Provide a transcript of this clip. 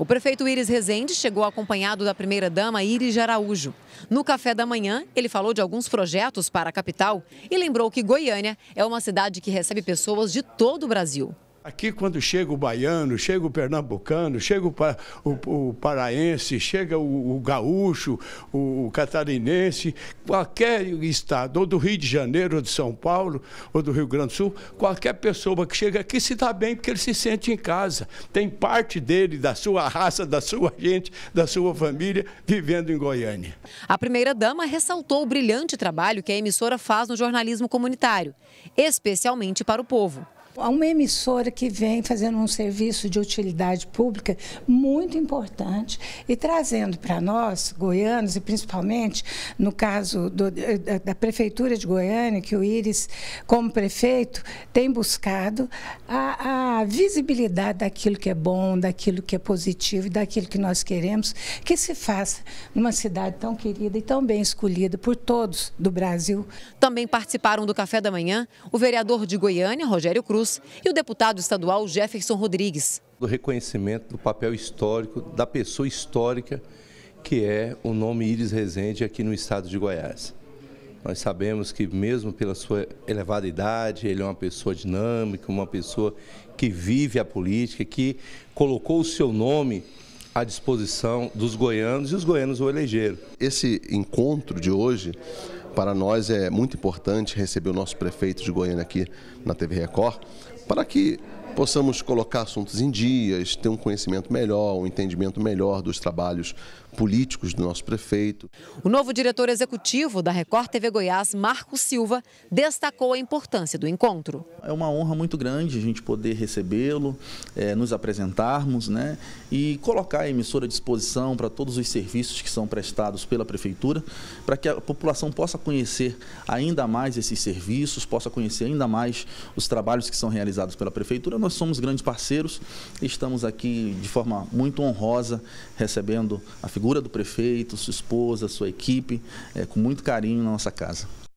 O prefeito Iris Rezende chegou acompanhado da primeira-dama Iris Araújo. No café da manhã, ele falou de alguns projetos para a capital e lembrou que Goiânia é uma cidade que recebe pessoas de todo o Brasil. Aqui, quando chega o baiano, chega o pernambucano, chega o, o, o paraense, chega o, o gaúcho, o, catarinense, qualquer estado, ou do Rio de Janeiro, ou de São Paulo, ou do Rio Grande do Sul, qualquer pessoa que chega aqui se dá bem porque ele se sente em casa. Tem parte dele, da sua raça, da sua gente, da sua família, vivendo em Goiânia. A primeira-dama ressaltou o brilhante trabalho que a emissora faz no jornalismo comunitário, especialmente para o povo. Há uma emissora que vem fazendo um serviço de utilidade pública muito importante e trazendo para nós, goianos, e principalmente no caso do, eh, da Prefeitura de Goiânia, que o Íris, como prefeito, tem buscado a, a visibilidade daquilo que é bom, daquilo que é positivo e daquilo que nós queremos que se faça numa cidade tão querida e tão bem escolhida por todos do Brasil. Também participaram do café da manhã o vereador de Goiânia, Rogério Cruz Cruz e o deputado estadual Jefferson Rodrigues. Do reconhecimento do papel histórico, da pessoa histórica que é o nome Iris Rezende aqui no estado de Goiás. Nós sabemos que, mesmo pela sua elevada idade, ele é uma pessoa dinâmica, uma pessoa que vive a política, que colocou o seu nome à disposição dos goianos e os goianos o elegeram. Esse encontro de hoje, para nós é muito importante receber o nosso prefeito de Goiânia aqui na TV Record, para que possamos colocar assuntos em dias, ter um conhecimento melhor, um entendimento melhor dos trabalhos políticos do nosso prefeito. O novo diretor executivo da Record TV Goiás, Marco Silva, destacou a importância do encontro. É uma honra muito grande a gente poder recebê-lo, é, nos apresentarmos né, e colocar a emissora à disposição para todos os serviços que são prestados pela prefeitura, para que a população possa conhecer ainda mais esses serviços, possa conhecer ainda mais os trabalhos que são realizados realizados pela Prefeitura. Nós somos grandes parceiros e estamos aqui de forma muito honrosa recebendo a figura do prefeito, sua esposa, sua equipe, é, com muito carinho na nossa casa.